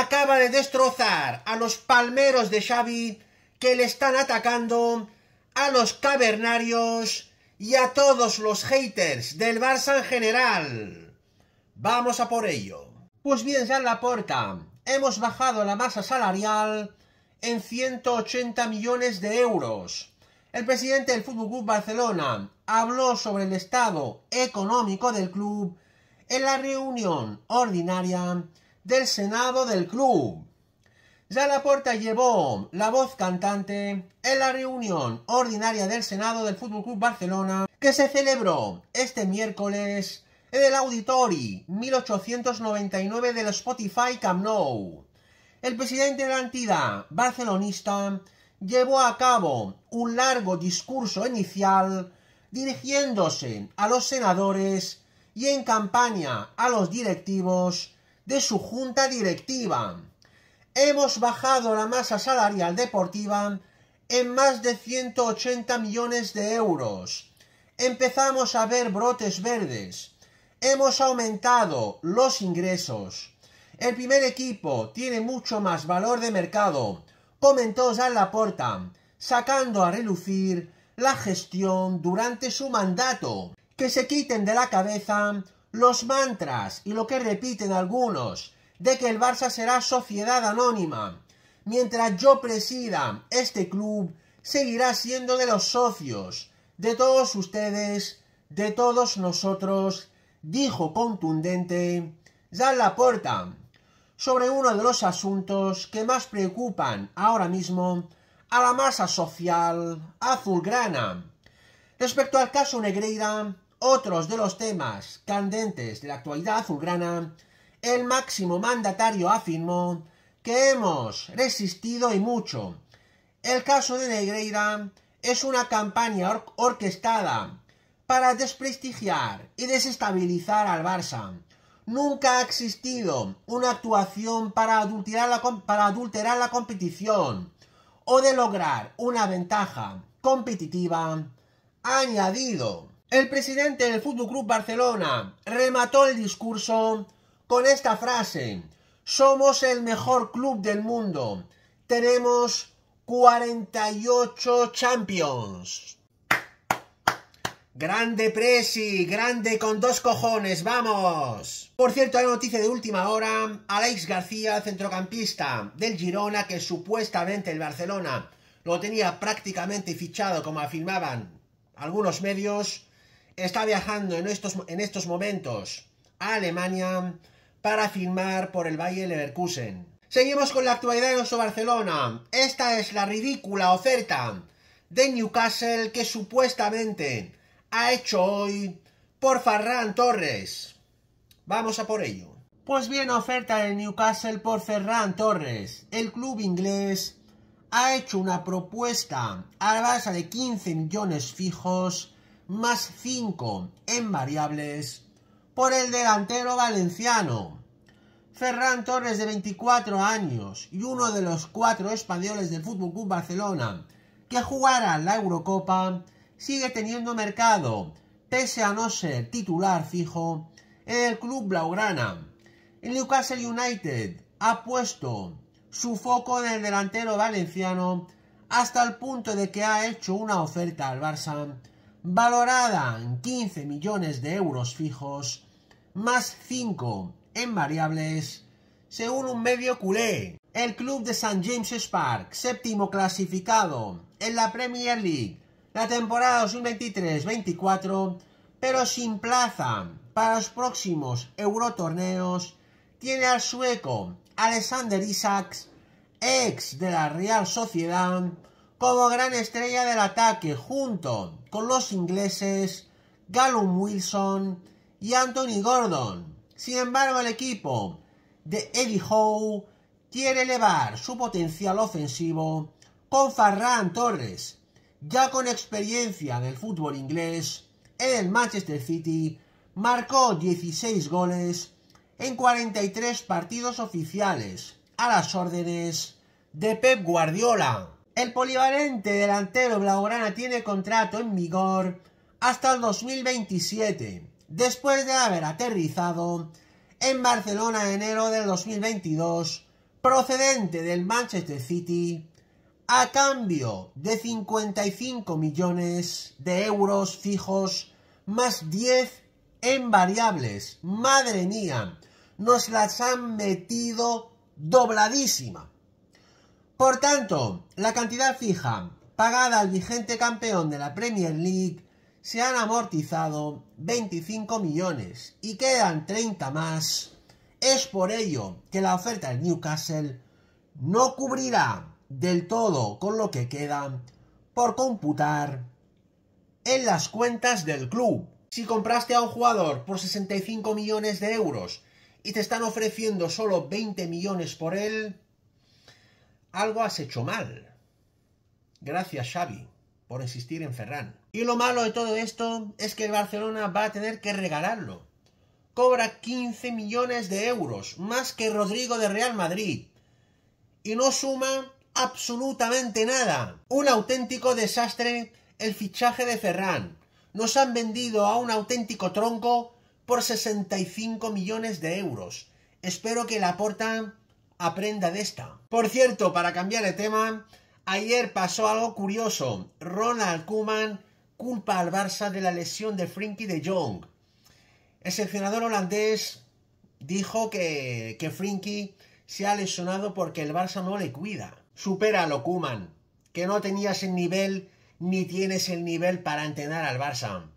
acaba de destrozar a los palmeros de Xavi que le están atacando, a los cavernarios y a todos los haters del Barça en general. Vamos a por ello. Pues bien, San en la puerta hemos bajado la masa salarial en 180 millones de euros. El presidente del Fútbol Club Barcelona habló sobre el estado económico del club en la reunión ordinaria del Senado del club. Ya la puerta llevó la voz cantante en la reunión ordinaria del Senado del Fútbol Club Barcelona que se celebró este miércoles en el Auditori 1899 del Spotify Camp Nou. El presidente de la entidad barcelonista llevó a cabo un largo discurso inicial dirigiéndose a los senadores y en campaña a los directivos de su junta directiva. Hemos bajado la masa salarial deportiva en más de 180 millones de euros. Empezamos a ver brotes verdes. Hemos aumentado los ingresos. El primer equipo tiene mucho más valor de mercado, comentó la Laporta, sacando a relucir la gestión durante su mandato. Que se quiten de la cabeza los mantras y lo que repiten algunos de que el Barça será sociedad anónima. Mientras yo presida, este club seguirá siendo de los socios, de todos ustedes, de todos nosotros, dijo contundente la Laporta sobre uno de los asuntos que más preocupan ahora mismo a la masa social azulgrana. Respecto al caso Negreira, otros de los temas candentes de la actualidad azulgrana, el máximo mandatario afirmó que hemos resistido y mucho. El caso de Negreira es una campaña orquestada para desprestigiar y desestabilizar al Barça. Nunca ha existido una actuación para adulterar la, competición o de lograr una ventaja competitiva, añadido el presidente del Fútbol Club Barcelona remató el discurso con esta frase: Somos el mejor club del mundo. Tenemos 48 Champions. Grande Presi, grande con dos cojones, vamos. Por cierto, hay noticia de última hora. Alex García, centrocampista del Girona, que supuestamente el Barcelona lo tenía prácticamente fichado, como afirmaban algunos medios, está viajando en estos, en estos momentos a Alemania para firmar por el Valle Leverkusen. Seguimos con la actualidad de nuestro Barcelona. Esta es la ridícula oferta de Newcastle que supuestamente ha hecho hoy por Ferran Torres. Vamos a por ello. Pues bien, oferta de Newcastle por Ferran Torres. El club inglés ha hecho una propuesta la base de 15 millones fijos más 5 en variables por el delantero valenciano. Ferran Torres de 24 años y uno de los cuatro españoles del FC Barcelona que jugará la Eurocopa sigue teniendo mercado pese a no ser titular fijo en el club blaugrana. El Newcastle United ha puesto su foco en el delantero valenciano hasta el punto de que ha hecho una oferta al Barça valorada en 15 millones de euros fijos, más 5 en variables, según un medio culé. El club de St. James's Park, séptimo clasificado en la Premier League, la temporada 2023-24, pero sin plaza para los próximos Eurotorneos, tiene al sueco Alexander Isaacs, ex de la Real Sociedad, como gran estrella del ataque junto con los ingleses Gallum Wilson y Anthony Gordon. Sin embargo, el equipo de Eddie Howe quiere elevar su potencial ofensivo con Farran Torres, ya con experiencia en el fútbol inglés, en el Manchester City marcó 16 goles en 43 partidos oficiales a las órdenes de Pep Guardiola. El polivalente delantero Blaugrana tiene contrato en vigor hasta el 2027, después de haber aterrizado en Barcelona en enero del 2022, procedente del Manchester City, a cambio de 55 millones de euros fijos más 10 en variables. Madre mía, nos las han metido dobladísima. Por tanto, la cantidad fija pagada al vigente campeón de la Premier League se han amortizado 25 millones y quedan 30 más. Es por ello que la oferta del Newcastle no cubrirá del todo con lo que queda por computar en las cuentas del club. Si compraste a un jugador por 65 millones de euros y te están ofreciendo solo 20 millones por él, algo has hecho mal. Gracias, Xavi, por insistir en Ferran. Y lo malo de todo esto es que el Barcelona va a tener que regalarlo. Cobra 15 millones de euros, más que Rodrigo de Real Madrid. Y no suma absolutamente nada. Un auténtico desastre el fichaje de Ferran. Nos han vendido a un auténtico tronco por 65 millones de euros. Espero que la aportan aprenda de esta. Por cierto, para cambiar de tema, ayer pasó algo curioso. Ronald Koeman culpa al Barça de la lesión de Frinky de Jong. El seleccionador holandés dijo que, que se ha lesionado porque el Barça no le cuida. Supera lo Koeman, que no tenías el nivel ni tienes el nivel para entrenar al Barça.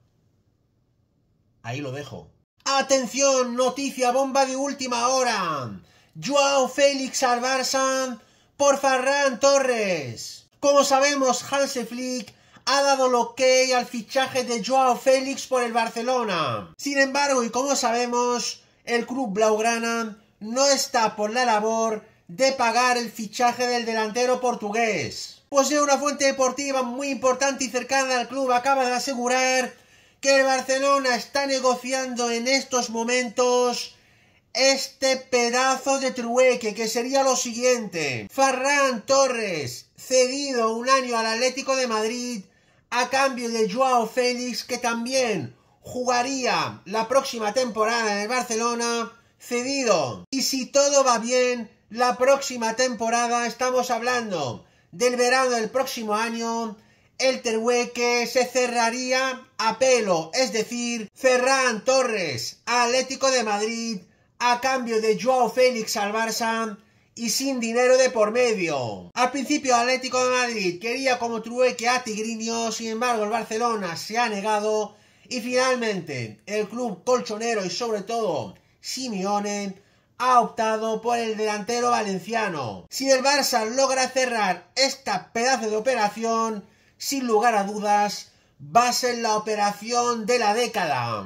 Ahí lo dejo. ¡Atención! Noticia bomba de última hora. Joao Félix al Barça por Ferran Torres. Como sabemos, Hans Flick ha dado lo hay al fichaje de Joao Félix por el Barcelona. Sin embargo, y como sabemos, el club blaugrana no está por la labor de pagar el fichaje del delantero portugués. Posee pues una fuente deportiva muy importante y cercana al club acaba de asegurar que el Barcelona está negociando en estos momentos este pedazo de trueque que sería lo siguiente. Ferran Torres, cedido un año al Atlético de Madrid a cambio de Joao Félix que también jugaría la próxima temporada en el Barcelona, cedido. Y si todo va bien, la próxima temporada estamos hablando del verano del próximo año, el trueque se cerraría a pelo, es decir, Ferran Torres, Atlético de Madrid, a cambio de Joao Félix al Barça y sin dinero de por medio. Al principio Atlético de Madrid quería como trueque a Tigrinio, sin embargo el Barcelona se ha negado y finalmente el club colchonero y sobre todo Simeone ha optado por el delantero valenciano. Si el Barça logra cerrar esta pedazo de operación, sin lugar a dudas, va a ser la operación de la década.